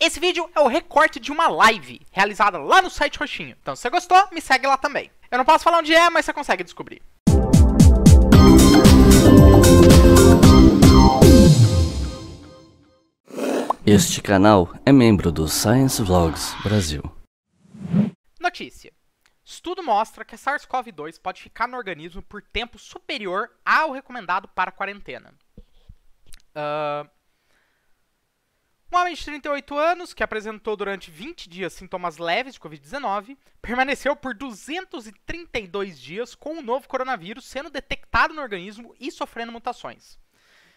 Esse vídeo é o recorte de uma live realizada lá no site Roxinho. Então, se você gostou, me segue lá também. Eu não posso falar onde é, mas você consegue descobrir. Este canal é membro do Science Vlogs Brasil. Notícia: Estudo mostra que a SARS-CoV-2 pode ficar no organismo por tempo superior ao recomendado para quarentena. Uh, um homem de 38 anos, que apresentou durante 20 dias sintomas leves de Covid-19, permaneceu por 232 dias com o novo coronavírus sendo detectado no organismo e sofrendo mutações.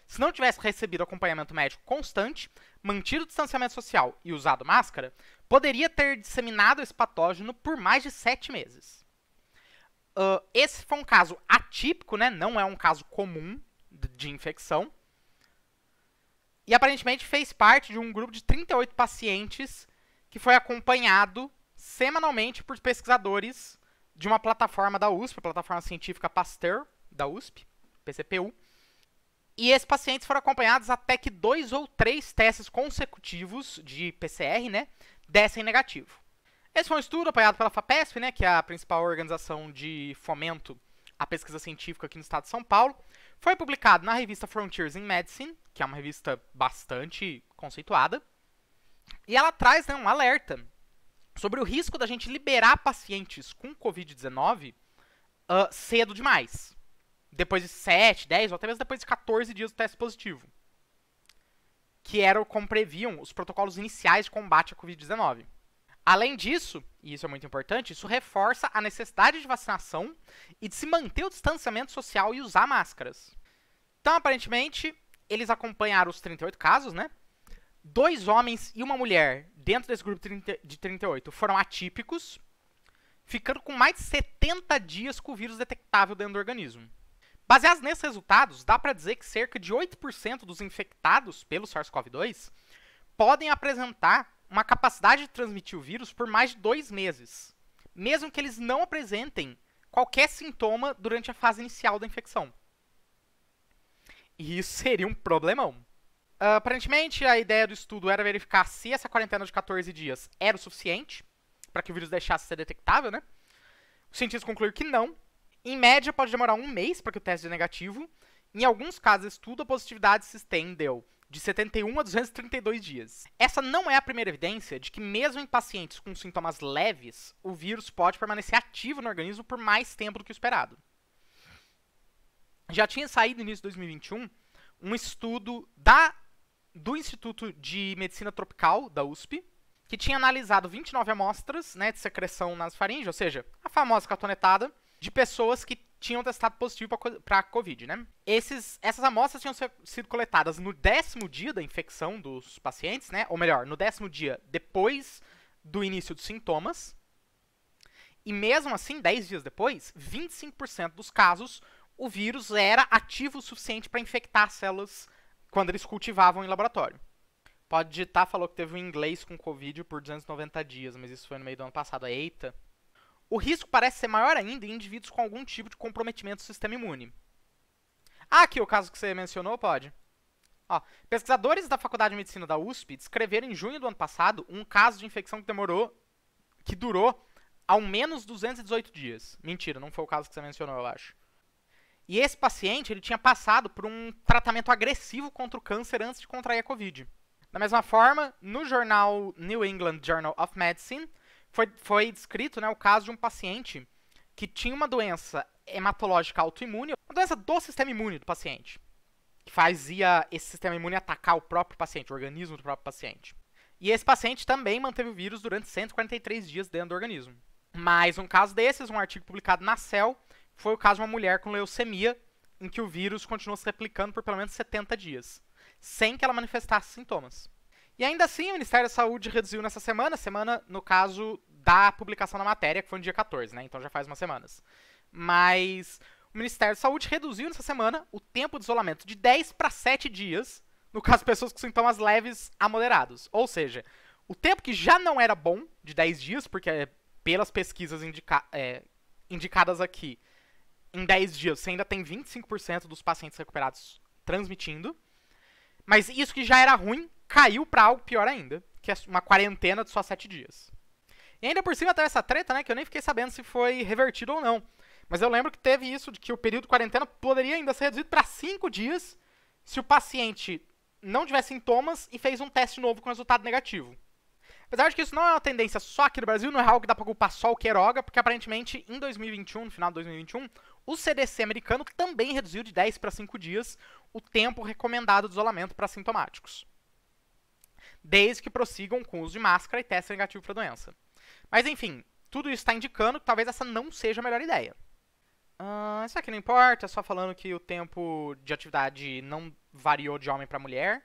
Se não tivesse recebido acompanhamento médico constante, mantido o distanciamento social e usado máscara, poderia ter disseminado esse patógeno por mais de 7 meses. Uh, esse foi um caso atípico, né? não é um caso comum de infecção, e aparentemente fez parte de um grupo de 38 pacientes que foi acompanhado semanalmente por pesquisadores de uma plataforma da USP, a plataforma científica Pasteur da USP, PCPU. E esses pacientes foram acompanhados até que dois ou três testes consecutivos de PCR, né, dessem negativo. Esse foi um estudo apoiado pela FAPESP, né, que é a principal organização de fomento à pesquisa científica aqui no estado de São Paulo, foi publicado na revista Frontiers in Medicine, que é uma revista bastante conceituada, e ela traz né, um alerta sobre o risco da gente liberar pacientes com Covid-19 uh, ah, cedo demais. Depois de 7, 10 ou até mesmo depois de 14 dias do teste positivo. Que era como previam os protocolos iniciais de combate à Covid-19. Além disso, e isso é muito importante, isso reforça a necessidade de vacinação e de se manter o distanciamento social e usar máscaras. Então, aparentemente, eles acompanharam os 38 casos, né? Dois homens e uma mulher dentro desse grupo de 38 foram atípicos, ficando com mais de 70 dias com o vírus detectável dentro do organismo. Baseados nesses resultados, dá para dizer que cerca de 8% dos infectados pelo SARS-CoV-2 podem apresentar uma capacidade de transmitir o vírus por mais de dois meses, mesmo que eles não apresentem qualquer sintoma durante a fase inicial da infecção. E isso seria um problemão. Uh, aparentemente, a ideia do estudo era verificar se essa quarentena de 14 dias era o suficiente para que o vírus deixasse de ser detectável, né? Os cientistas concluíram que não. Em média, pode demorar um mês para que o teste dê negativo. Em alguns casos, estudo, a positividade se estendeu de 71 a 232 dias. Essa não é a primeira evidência de que, mesmo em pacientes com sintomas leves, o vírus pode permanecer ativo no organismo por mais tempo do que o esperado. Já tinha saído no início de 2021 um estudo da, do Instituto de Medicina Tropical, da USP, que tinha analisado 29 amostras né, de secreção nas faringes, ou seja, a famosa catonetada, de pessoas que tinham testado positivo para a Covid, né? Esses, essas amostras tinham sido coletadas no décimo dia da infecção dos pacientes, né? Ou melhor, no décimo dia depois do início dos sintomas. E mesmo assim, 10 dias depois, 25% dos casos, o vírus era ativo o suficiente para infectar as células quando eles cultivavam em laboratório. Pode digitar, falou que teve um inglês com Covid por 290 dias, mas isso foi no meio do ano passado. Eita! O risco parece ser maior ainda em indivíduos com algum tipo de comprometimento do sistema imune. Ah, aqui o caso que você mencionou, pode. Ó, pesquisadores da Faculdade de Medicina da USP descreveram em junho do ano passado um caso de infecção que demorou, que durou ao menos 218 dias. Mentira, não foi o caso que você mencionou, eu acho. E esse paciente, ele tinha passado por um tratamento agressivo contra o câncer antes de contrair a COVID. Da mesma forma, no jornal New England Journal of Medicine, foi, foi descrito né, o caso de um paciente que tinha uma doença hematológica autoimune, uma doença do sistema imune do paciente, que fazia esse sistema imune atacar o próprio paciente, o organismo do próprio paciente. E esse paciente também manteve o vírus durante 143 dias dentro do organismo. Mas um caso desses, um artigo publicado na Cell, foi o caso de uma mulher com leucemia, em que o vírus continuou se replicando por pelo menos 70 dias, sem que ela manifestasse sintomas. E ainda assim, o Ministério da Saúde reduziu nessa semana, semana, no caso, da publicação da matéria, que foi no dia 14, né? Então já faz umas semanas. Mas o Ministério da Saúde reduziu nessa semana o tempo de isolamento de 10 para 7 dias, no caso, de pessoas com sintomas leves a moderados. Ou seja, o tempo que já não era bom, de 10 dias, porque é, pelas pesquisas indica é, indicadas aqui, em 10 dias você ainda tem 25% dos pacientes recuperados transmitindo. Mas isso que já era ruim, caiu para algo pior ainda, que é uma quarentena de só sete dias. E ainda por cima teve essa treta, né, que eu nem fiquei sabendo se foi revertido ou não. Mas eu lembro que teve isso de que o período de quarentena poderia ainda ser reduzido para cinco dias se o paciente não tivesse sintomas e fez um teste novo com resultado negativo. Apesar de que isso não é uma tendência só aqui no Brasil, não é algo que dá para culpar só o Queiroga, porque aparentemente em 2021, no final de 2021, o CDC americano também reduziu de 10 para 5 dias o tempo recomendado de isolamento para sintomáticos desde que prossigam com o uso de máscara e teste negativo para a doença. Mas enfim, tudo isso está indicando que talvez essa não seja a melhor ideia. Uh, isso aqui não importa, é só falando que o tempo de atividade não variou de homem para mulher.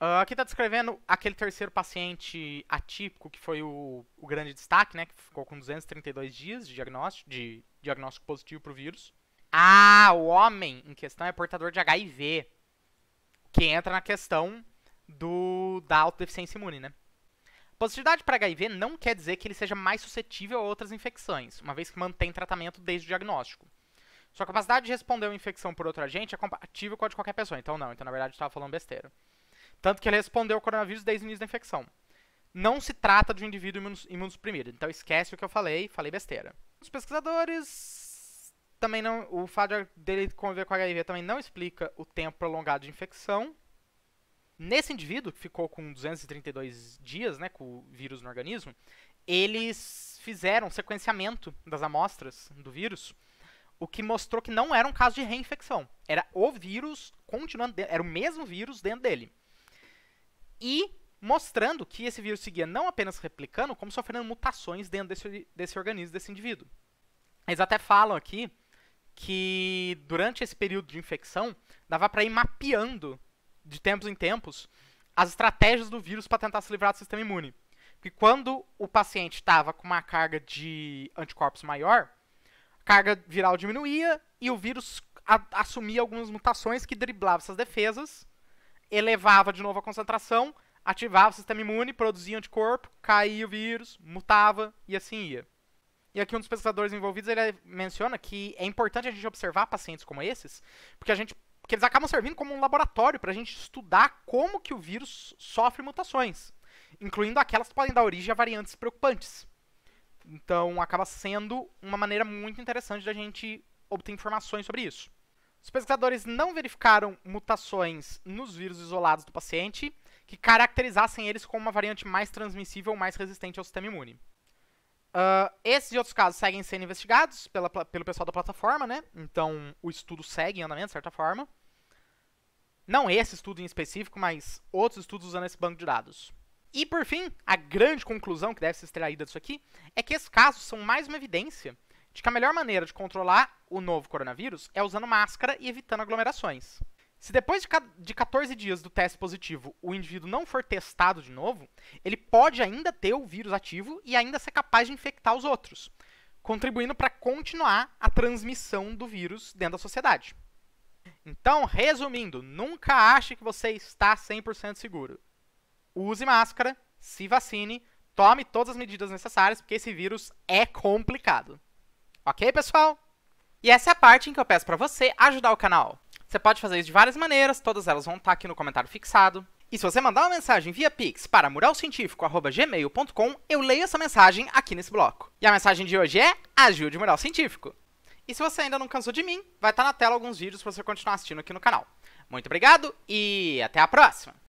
Uh, aqui está descrevendo aquele terceiro paciente atípico, que foi o, o, grande destaque, né? Que ficou com 232 dias de diagnóstico, de diagnóstico positivo para o vírus. Ah, o homem em questão é portador de HIV. Que entra na questão do, da autodeficiência imune, né? Positividade para HIV não quer dizer que ele seja mais suscetível a outras infecções, uma vez que mantém tratamento desde o diagnóstico. Sua capacidade de responder a uma infecção por outro agente é compatível com a de qualquer pessoa, então não, então na verdade estava falando besteira. Tanto que ele respondeu ao coronavírus desde o início da infecção. Não se trata de um indivíduo imunossuprimido, então esquece o que eu falei, falei besteira. Os pesquisadores também não. O fato dele conviver com HIV também não explica o tempo prolongado de infecção, Nesse indivíduo, que ficou com 232 dias né, com o vírus no organismo, eles fizeram sequenciamento das amostras do vírus, o que mostrou que não era um caso de reinfecção. Era o vírus continuando, era o mesmo vírus dentro dele. E mostrando que esse vírus seguia não apenas replicando, como sofrendo mutações dentro desse, desse organismo, desse indivíduo. Eles até falam aqui que durante esse período de infecção, dava para ir mapeando de tempos em tempos, as estratégias do vírus para tentar se livrar do sistema imune. Porque quando o paciente estava com uma carga de anticorpos maior, a carga viral diminuía e o vírus assumia algumas mutações que driblavam essas defesas, elevava de novo a concentração, ativava o sistema imune, produzia anticorpo, caía o vírus, mutava e assim ia. E aqui um dos pesquisadores envolvidos ele menciona que é importante a gente observar pacientes como esses, porque a gente que eles acabam servindo como um laboratório para a gente estudar como que o vírus sofre mutações, incluindo aquelas que podem dar origem a variantes preocupantes. Então, acaba sendo uma maneira muito interessante da gente obter informações sobre isso. Os pesquisadores não verificaram mutações nos vírus isolados do paciente que caracterizassem eles como uma variante mais transmissível ou mais resistente ao sistema imune. Uh, esses e outros casos seguem sendo investigados pela, pelo pessoal da plataforma, né? Então o estudo segue em andamento, de certa forma. Não esse estudo em específico, mas outros estudos usando esse banco de dados. E por fim, a grande conclusão que deve ser extraída disso aqui é que esses casos são mais uma evidência de que a melhor maneira de controlar o novo coronavírus é usando máscara e evitando aglomerações. Se depois de, de 14 dias do teste positivo o indivíduo não for testado de novo, ele pode ainda ter o vírus ativo e ainda ser capaz de infectar os outros, contribuindo para continuar a transmissão do vírus dentro da sociedade. Então, resumindo, nunca ache que você está 100% seguro. Use máscara, se vacine, tome todas as medidas necessárias, porque esse vírus é complicado. Ok, pessoal? E essa é a parte em que eu peço para você ajudar o canal. Você pode fazer isso de várias maneiras, todas elas vão estar tá aqui no comentário fixado. E se você mandar uma mensagem via Pix para muralcientifico.gmail.com, eu leio essa mensagem aqui nesse bloco. E a mensagem de hoje é Ajude o Mural Científico. E se você ainda não cansou de mim, vai estar tá na tela alguns vídeos para você continuar assistindo aqui no canal. Muito obrigado e até a próxima!